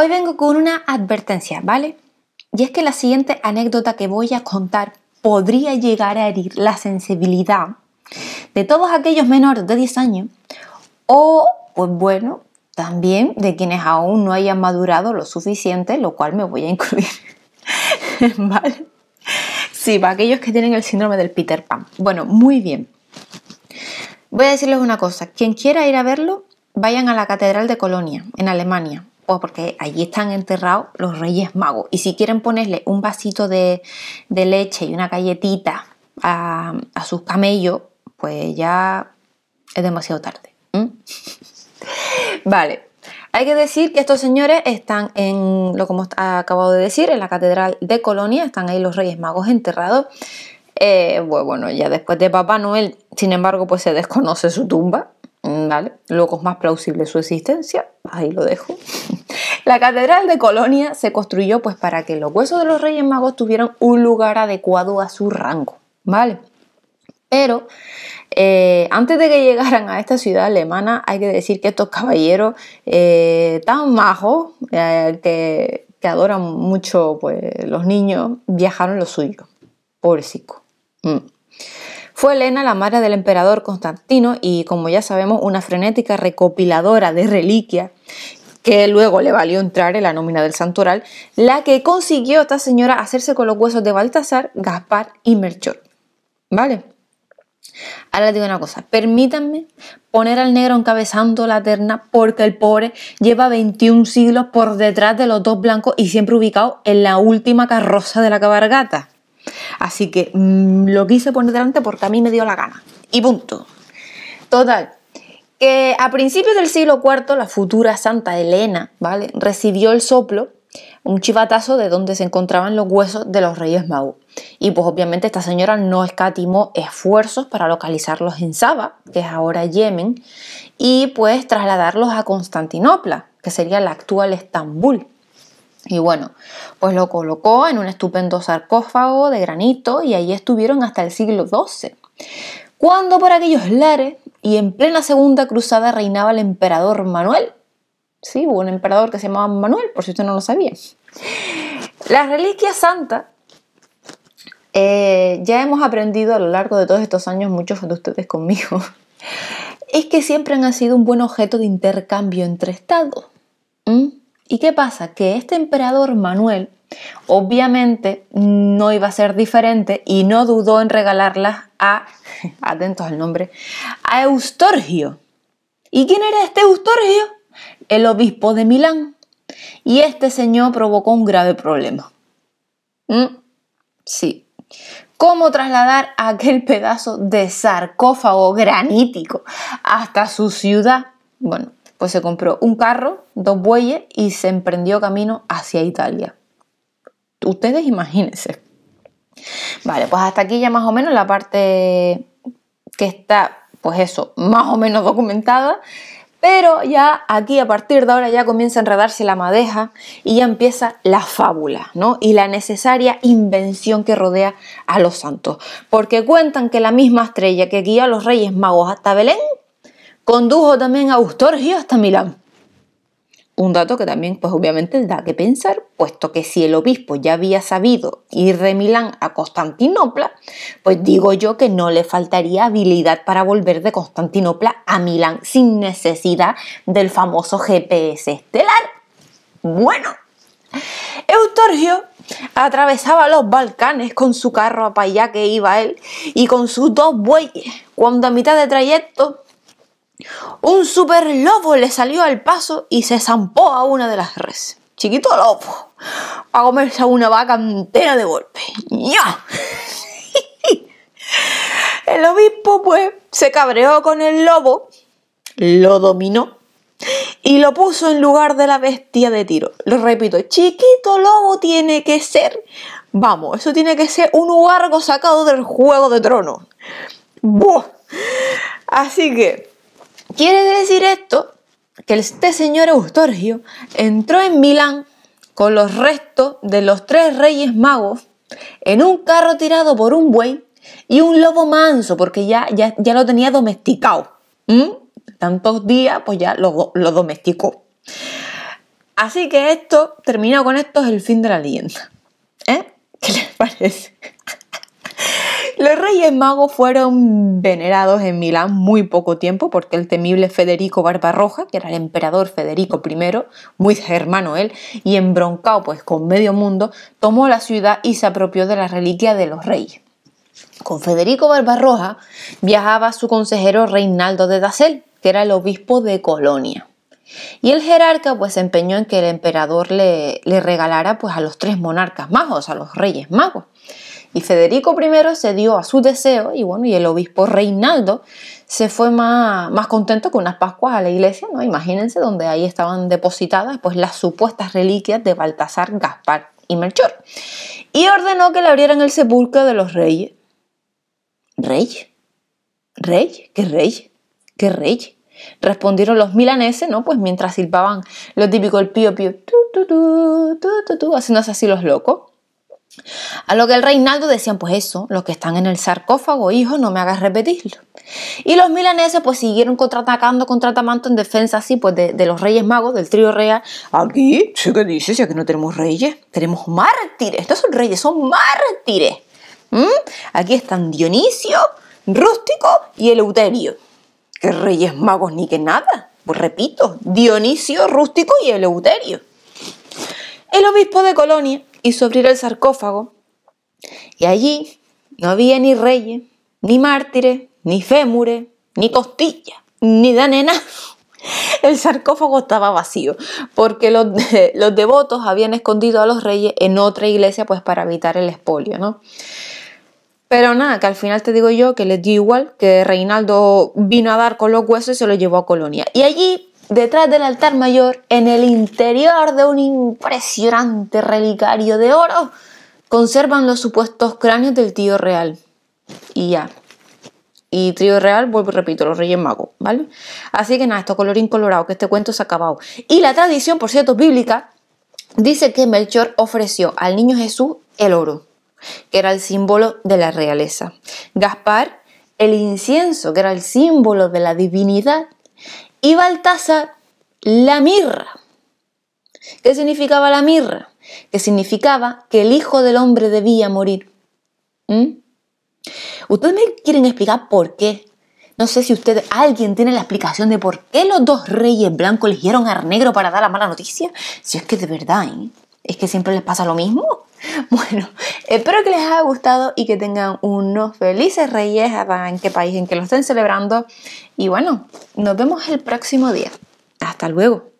Hoy vengo con una advertencia, ¿vale? Y es que la siguiente anécdota que voy a contar podría llegar a herir la sensibilidad de todos aquellos menores de 10 años o, pues bueno, también de quienes aún no hayan madurado lo suficiente, lo cual me voy a incluir. ¿Vale? Sí, para aquellos que tienen el síndrome del Peter Pan. Bueno, muy bien. Voy a decirles una cosa. Quien quiera ir a verlo, vayan a la Catedral de Colonia, en Alemania o pues porque allí están enterrados los Reyes Magos. Y si quieren ponerle un vasito de, leche y una galletita a, sus camellos, pues ya es demasiado tarde. vale. Hay que decir que estos señores están en, lo hemos acabado de decir, en la Catedral de Colonia, están ahí los Reyes Magos enterrados. Eh, bueno, ya después de Papá Noel, sin embargo, pues se desconoce su tumba, ¿vale? Luego es más plausible su existencia, ahí lo dejo. La Catedral de Colonia se construyó pues para que los huesos de los Reyes Magos tuvieran un lugar adecuado a su rango, ¿vale? Pero eh, antes de que llegaran a esta ciudad alemana, hay que decir que estos caballeros eh, tan majos eh, que, adoran mucho pues, los niños viajaron los suyos. pórsico mm. Fue Elena la madre del emperador Constantino y, como ya sabemos, una frenética recopiladora de reliquias que luego le valió entrar en la nómina del santoral, la que consiguió esta señora hacerse con los huesos de Baltasar, Gaspar y Melchor. ¿Vale? Ahora les digo una cosa, permítanme poner al negro encabezando la terna porque el pobre lleva 21 siglos por detrás de los dos blancos y siempre ubicado en la última carroza de la cabargata. Así que mm, lo quise poner delante porque a mí me dio la gana. Y punto. Total, que a principios del siglo IV la futura Santa Elena, ¿vale? Recibió el soplo, un chivatazo de donde se encontraban los huesos de los Reyes Maú, Y pues obviamente esta señora no escatimó esfuerzos para localizarlos en Saba, que es ahora Yemen, y pues trasladarlos a Constantinopla, que sería la actual Estambul. Y bueno, pues lo colocó en un estupendo sarcófago de granito y allí estuvieron hasta el siglo XII. Cuando por aquellos lares y en plena Segunda Cruzada reinaba el emperador Manuel. Sí, hubo un emperador que se llamaba Manuel, por si usted no lo sabía. Las reliquias santa, eh, ya hemos aprendido a lo largo de todos estos años, muchos de ustedes conmigo, es que siempre han sido un buen objeto de intercambio entre estados. ¿Y qué pasa? Que este emperador Manuel obviamente no iba a ser diferente y no dudó en regalarlas a, atentos al nombre, a Eustorgio. ¿Y quién era este Eustorgio? El obispo de Milán. Y este señor provocó un grave problema. ¿Mm? Sí. ¿Cómo trasladar aquel pedazo de sarcófago granítico hasta su ciudad? Bueno, pues se compró un carro, dos bueyes y se emprendió camino hacia Italia. Ustedes imagínense. Vale, pues hasta aquí ya más o menos la parte que está, pues eso, más o menos documentada. Pero ya aquí a partir de ahora ya comienza a enredarse la madeja y ya empieza la fábula, ¿no? Y la necesaria invención que rodea a los santos. Porque cuentan que la misma estrella que guía a los reyes magos hasta Belén Condujo también a Eustorgio hasta Milán. Un dato que también, pues obviamente, da que pensar, puesto que si el obispo ya había sabido ir de Milán a Constantinopla, pues digo yo que no le faltaría habilidad para volver de Constantinopla a Milán sin necesidad del famoso GPS estelar. Bueno, Eustorgio atravesaba los Balcanes con su carro para allá que iba él y con sus dos bueyes, cuando a mitad de trayecto un super lobo le salió al paso y se zampó a una de las res Chiquito lobo, a comerse a una vaca entera de golpe. ¡Ya! El obispo, pues, se cabreó con el lobo, lo dominó y lo puso en lugar de la bestia de tiro. Lo repito, chiquito lobo tiene que ser, vamos, eso tiene que ser un huargo sacado del juego de trono. Así que Quiere decir esto que este señor Eustorgio entró en Milán con los restos de los tres reyes magos en un carro tirado por un buey y un lobo manso, porque ya, ya, lo tenía domesticado. ¿Mm? Tantos días, pues ya lo, lo domesticó. Así que esto, terminado con esto, es el fin de la leyenda. ¿Eh? ¿Qué les parece? Los reyes magos fueron venerados en Milán muy poco tiempo porque el temible Federico Barbarroja, que era el emperador Federico I, muy germano él, y embroncado pues con medio mundo, tomó la ciudad y se apropió de la reliquia de los reyes. Con Federico Barbarroja viajaba su consejero Reinaldo de Dassel, que era el obispo de Colonia. Y el jerarca pues se empeñó en que el emperador le, le regalara pues a los tres monarcas magos, a los reyes magos. Y Federico I se dio a su deseo y bueno, y el obispo Reinaldo se fue más, contento con unas Pascuas a la iglesia, ¿no? Imagínense donde ahí estaban depositadas pues las supuestas reliquias de Baltasar, Gaspar y Melchor. Y ordenó que le abrieran el sepulcro de los reyes. ¿Rey? ¿Rey? ¿Qué rey? ¿Qué rey? Respondieron los milaneses, ¿no? Pues mientras silbaban lo típico el pío pío, tu, haciéndose así los locos. A lo que el Reinaldo decían, pues eso, los que están en el sarcófago, hijo, no me hagas repetirlo. Y los milaneses pues siguieron contraatacando contra en defensa así pues de, los reyes magos, del trío real. Aquí, ¿sí que dices? ya que no tenemos reyes, tenemos mártires. estos son reyes, son mártires. ¿Mm? Aquí están Dionisio, Rústico y Eleuterio. Que reyes magos ni que nada. Pues repito, Dionisio, Rústico y Eleuterio. El obispo de Colonia hizo abrir el sarcófago y allí no había ni reyes, ni mártires, ni fémures, ni costillas, ni danena. El sarcófago estaba vacío porque los, los, devotos habían escondido a los reyes en otra iglesia pues para evitar el espolio. ¿no? Pero nada, que al final te digo yo que les dio igual, que Reinaldo vino a dar con los huesos y se los llevó a Colonia. Y allí detrás del altar mayor, en el interior de un impresionante relicario de oro, conservan los supuestos cráneos del tío real. Y ya. Y tío real, vuelvo repito, los Reyes Magos, ¿vale? Así que nada, esto colorín colorado, que este cuento se ha acabado. Y la tradición, por cierto, bíblica, dice que Melchor ofreció al niño Jesús el oro, que era el símbolo de la realeza. Gaspar, el incienso, que era el símbolo de la divinidad y Baltasar la mirra. ¿Qué significaba la mirra? Que significaba que el Hijo del Hombre debía morir. ¿Mm? Ustedes me quieren explicar por qué. No sé si usted, alguien tiene la explicación de por qué los dos reyes blancos eligieron a negro para dar la mala noticia. Si es que de verdad, ¿eh? es que siempre les pasa lo mismo. Bueno, espero que les haya gustado y que tengan unos felices reyes, en qué país en que lo estén celebrando. Y bueno, nos vemos el próximo día. Hasta luego.